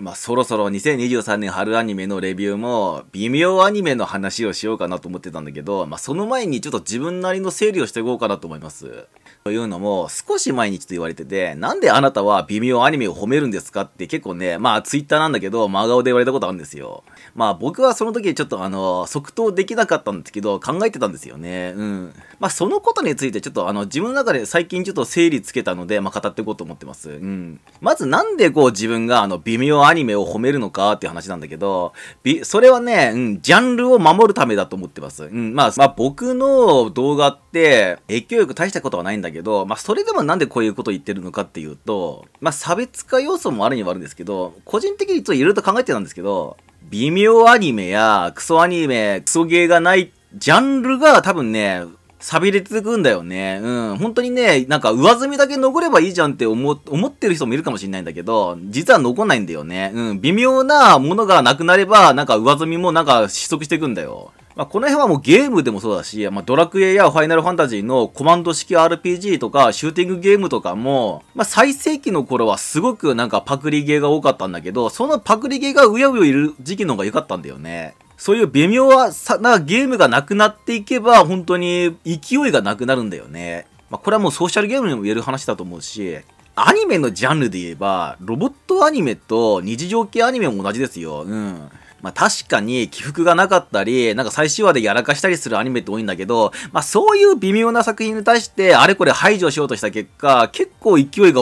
まあ、そろそろ2023年春アニメのレビューも、微妙アニメの話をしようかなと思ってたんだけど、まあ、その前にちょっと自分なりの整理をしていこうかなと思います。というのも、少し前にちょっと言われてて、なんであなたは微妙アニメを褒めるんですかって結構ね、まあ、ツイッターなんだけど、真顔で言われたことあるんですよ。まあ、僕はその時ちょっとあの、即答できなかったんですけど、考えてたんですよね。うん。まあ、そのことについてちょっとあの、自分の中で最近ちょっと整理つけたので、まあ、語っていこうと思ってます。うん。まずなんでこう自分があの、微妙アニメアニメを褒めるのかっていう話なんだけど、それはね、うん、ジャンルを守るためだと思ってます。うん、まあ、まあ、僕の動画って、影響力大したことはないんだけど、まあ、それでもなんでこういうこと言ってるのかっていうと、まあ、差別化要素もあるにはあるんですけど、個人的にちょっといろいろと考えてたんですけど、微妙アニメやクソアニメ、クソゲーがないジャンルが多分ね、錆びれてくんだよね。うん。本当にね、なんか上積みだけ残ればいいじゃんって思、思ってる人もいるかもしれないんだけど、実は残んないんだよね。うん。微妙なものがなくなれば、なんか上積みもなんか失速していくんだよ。まあ、この辺はもうゲームでもそうだし、まあ、ドラクエやファイナルファンタジーのコマンド式 RPG とかシューティングゲームとかも、まあ、最盛期の頃はすごくなんかパクリゲーが多かったんだけど、そのパクリゲーがうやうやいる時期の方が良かったんだよね。そういう微妙なゲームがなくなっていけば、本当に勢いがなくなるんだよね。まあ、これはもうソーシャルゲームにも言える話だと思うし、アニメのジャンルで言えば、ロボットアニメと日常系アニメも同じですよ。うん。まあ確かに起伏がなかったり、なんか最終話でやらかしたりするアニメって多いんだけど、まあそういう微妙な作品に対してあれこれ排除しようとした結果、結構勢いが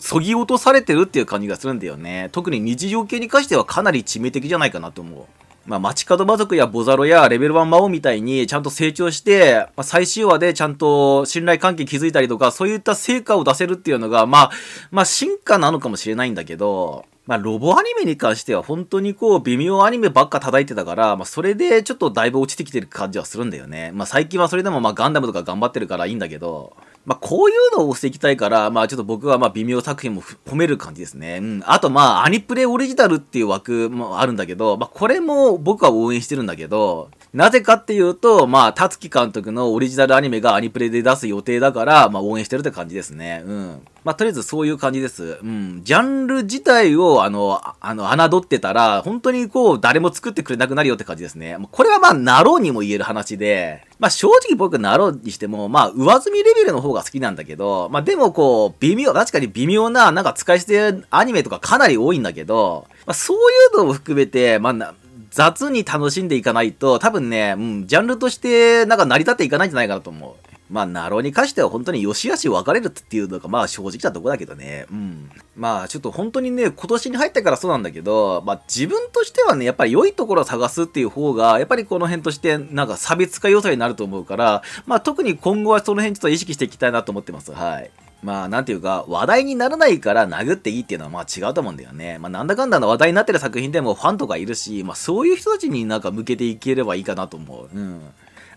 そぎ落とされてるっていう感じがするんだよね。特に日常系に関してはかなり致命的じゃないかなと思う。まあ、街角魔族やボザロやレベル1魔王みたいにちゃんと成長して、まあ、最終話でちゃんと信頼関係築いたりとか、そういった成果を出せるっていうのが、まあ、まあ、進化なのかもしれないんだけど、まあ、ロボアニメに関しては本当にこう、微妙アニメばっか叩いてたから、まあ、それでちょっとだいぶ落ちてきてる感じはするんだよね。まあ、最近はそれでもまあ、ガンダムとか頑張ってるからいいんだけど、まあ、こういうのをしていきたいから、まあ、ちょっと僕はまあ微妙作品も褒める感じですね。うん。あと、まあ、アニプレオリジナルっていう枠もあるんだけど、まあ、これも僕は応援してるんだけど、なぜかっていうと、まあ、たつき監督のオリジナルアニメがアニプレで出す予定だから、まあ、応援してるって感じですね。うん。まあ、とりあえずそういう感じです。うん。ジャンル自体を、あの、あの、侮ってたら、本当にこう、誰も作ってくれなくなるよって感じですね。これはまあ、なろうにも言える話で、まあ、正直僕、なろうにしても、まあ、上積みレベルの方が好きなんだけど、まあ、でもこう、微妙、確かに微妙な、なんか使い捨てアニメとかかなり多いんだけど、まあ、そういうのを含めて、まあ、雑に楽しんでいかないと、多分ね、うん、ジャンルとしてなんか成り立っていかないんじゃないかなと思う。まあ、ナロに関しては本当に良し悪し分かれるっていうのが、まあ正直なとこだけどね。うん。まあ、ちょっと本当にね、今年に入ってからそうなんだけど、まあ自分としてはね、やっぱり良いところを探すっていう方が、やっぱりこの辺として、なんか差別化要素になると思うから、まあ特に今後はその辺ちょっと意識していきたいなと思ってます。はい。まあ、なんていうか、話題にならないから殴っていいっていうのはまあ違うと思うんだよね。まあ、なんだかんだの話題になってる作品でもファンとかいるし、まあ、そういう人たちになんか向けていければいいかなと思う。うん。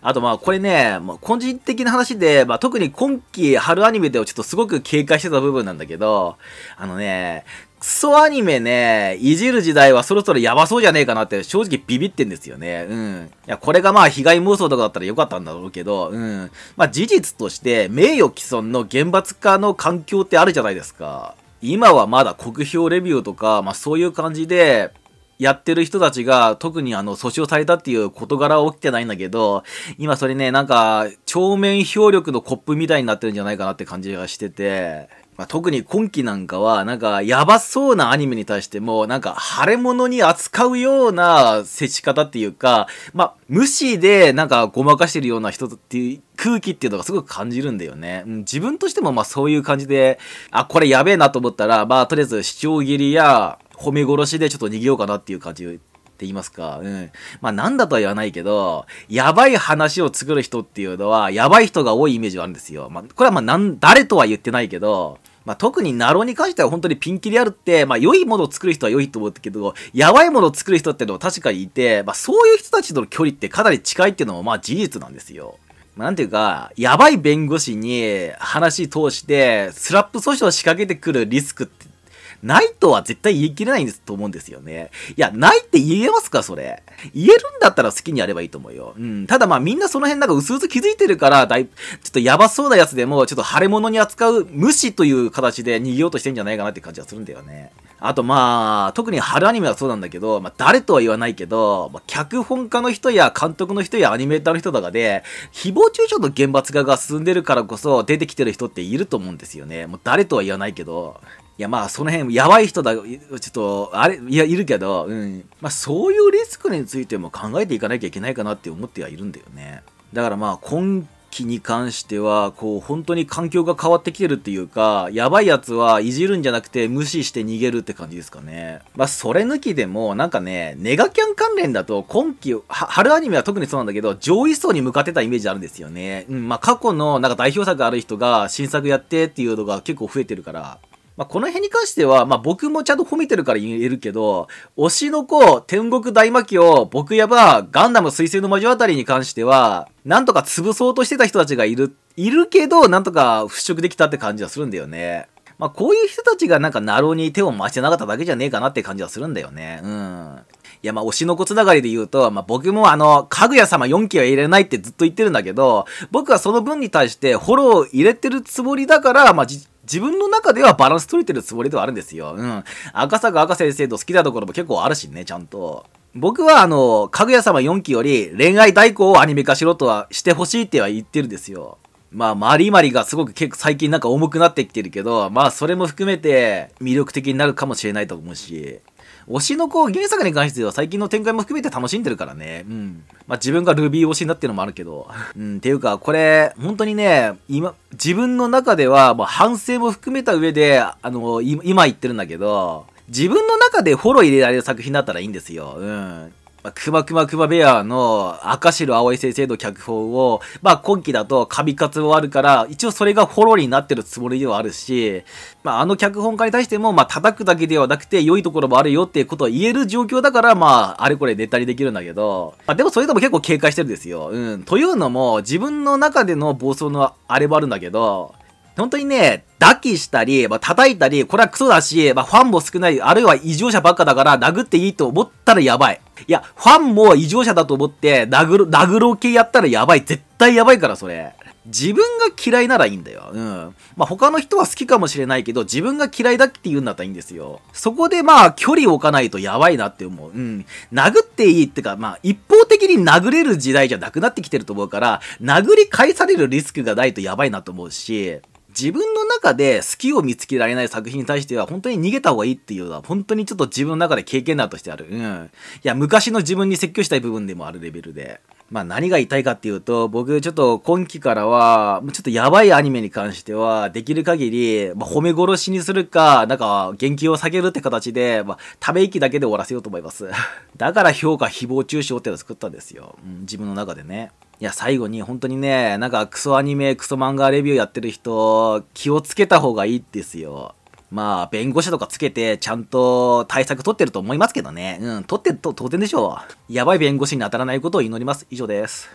あとまあこれね、まあ、個人的な話で、まあ、特に今季春アニメではちょっとすごく警戒してた部分なんだけど、あのね、クソアニメね、いじる時代はそろそろやばそうじゃねえかなって正直ビビってんですよね。うん。いや、これがまあ被害妄想とかだったらよかったんだろうけど、うん。まあ事実として名誉毀損の厳罰化の環境ってあるじゃないですか。今はまだ酷評レビューとか、まあそういう感じで、やってる人たちが特にあの訴訟されたっていう事柄は起きてないんだけど、今それね、なんか、帳面表力のコップみたいになってるんじゃないかなって感じがしてて、まあ、特に今期なんかは、なんか、やばそうなアニメに対しても、なんか、腫れ物に扱うような接し方っていうか、まあ、無視で、なんか、ごまかしてるような人っていう、空気っていうのがすごく感じるんだよね。うん、自分としても、まあ、そういう感じで、あ、これやべえなと思ったら、まあ、とりあえず、視聴切りや、褒め殺しでちょっと逃げようかなっていう感じ言いますか、うん。まあ、なんだとは言わないけど、やばい話を作る人っていうのは、やばい人が多いイメージはあるんですよ。まあ、これはまあ、なん、誰とは言ってないけど、まあ、特にナロに関しては本当にピンキリあるって、まあ、良いものを作る人は良いと思うけど、やばいものを作る人っていうのは確かにいて、まあ、そういう人たちとの距離ってかなり近いっていうのも、まあ、事実なんですよ。まあ、なんていうか、やばい弁護士に話通して、スラップ訴訟を仕掛けてくるリスクって、ないとは絶対言い切れないんですと思うんですよね。いや、ないって言えますか、それ。言えるんだったら好きにやればいいと思うよ。うん。ただまあみんなその辺なんか薄々気づいてるから、だい、ちょっとやばそうなやつでも、ちょっと腫れ物に扱う無視という形で逃げようとしてんじゃないかなって感じはするんだよね。あとまあ、特に春アニメはそうなんだけど、まあ誰とは言わないけど、まあ、脚本家の人や監督の人やアニメーターの人とかで、誹謗中傷の厳罰化が進んでるからこそ出てきてる人っていると思うんですよね。もう誰とは言わないけど、やまあその辺やばい人だちょっとあれいやいるけど、うんまあ、そういうリスクについても考えていかなきゃいけないかなって思ってはいるんだよねだからまあ今期に関してはこう本当に環境が変わってきてるっていうかやばいやつはいじるんじゃなくて無視して逃げるって感じですかねまあそれ抜きでもなんかねネガキャン関連だと今期春アニメは特にそうなんだけど上位層に向かってたイメージあるんですよねうんまあ過去のなんか代表作ある人が新作やってっていうのが結構増えてるからまあ、この辺に関しては、まあ、僕もちゃんと褒めてるから言えるけど、推しの子、天国大魔教、僕やば、ガンダム水星の魔女あたりに関しては、なんとか潰そうとしてた人たちがいる、いるけど、なんとか払拭できたって感じはするんだよね。まあ、こういう人たちがなんかナローに手を回してなかっただけじゃねえかなって感じはするんだよね。うん。いや、まあ、推しの子つながりで言うと、まあ、僕もあの、かぐや様4期は入れないってずっと言ってるんだけど、僕はその分に対してフォローを入れてるつもりだから、まあ、自分の中ではバランス取れてるつもりではあるんですよ。うん。赤坂赤先生と好きなところも結構あるしね、ちゃんと。僕はあの、かぐや様4期より恋愛代行をアニメ化しろとはしてほしいっては言ってるんですよ。まあ、マリマリがすごく結構最近なんか重くなってきてるけど、まあ、それも含めて魅力的になるかもしれないと思うし、推しの子原作に関しては最近の展開も含めて楽しんでるからね。うん。まあ、自分がルビー推しになってるのもあるけど。うん、ていうか、これ、本当にね、今、自分の中では、まあ、反省も含めた上で、あの、今言ってるんだけど、自分の中でフォロー入れられる作品だったらいいんですよ。うん。まあ、くまくまくまベアの赤白青い先生の脚本を、まあ今期だと神活もあるから、一応それがフォローになってるつもりではあるし、まああの脚本家に対しても、まあ叩くだけではなくて良いところもあるよっていうことを言える状況だから、まああれこれネタにできるんだけど、まあでもそれでも結構警戒してるんですよ。うん。というのも、自分の中での暴走のあれもあるんだけど、本当にね、抱きしたり、まあ、叩いたり、これはクソだし、まあ、ファンも少ない、あるいは異常者ばっかだから殴っていいと思ったらやばい。いや、ファンも異常者だと思って殴る、殴ろう系やったらやばい。絶対やばいから、それ。自分が嫌いならいいんだよ。うん。まあ、他の人は好きかもしれないけど、自分が嫌いだって言うんだったらいいんですよ。そこでまあ、距離を置かないとやばいなって思う。うん。殴っていいってか、まあ、一方的に殴れる時代じゃなくなってきてると思うから、殴り返されるリスクがないとやばいなと思うし、自分の中で好きを見つけられない作品に対しては本当に逃げた方がいいっていうのは本当にちょっと自分の中で経験談としてある。うん。いや、昔の自分に説教したい部分でもあるレベルで。まあ何が言いたいかっていうと、僕ちょっと今期からは、ちょっとやばいアニメに関しては、できる限り、まあ、褒め殺しにするか、なんか、言及を下げるって形で、まあ、食べ息だけで終わらせようと思います。だから評価誹謗中傷っていうのを作ったんですよ。うん、自分の中でね。いや、最後に本当にね、なんかクソアニメ、クソ漫画レビューやってる人、気をつけた方がいいですよ。まあ、弁護士とかつけて、ちゃんと対策取ってると思いますけどね。うん、取ってると当然でしょう。やばい弁護士に当たらないことを祈ります。以上です。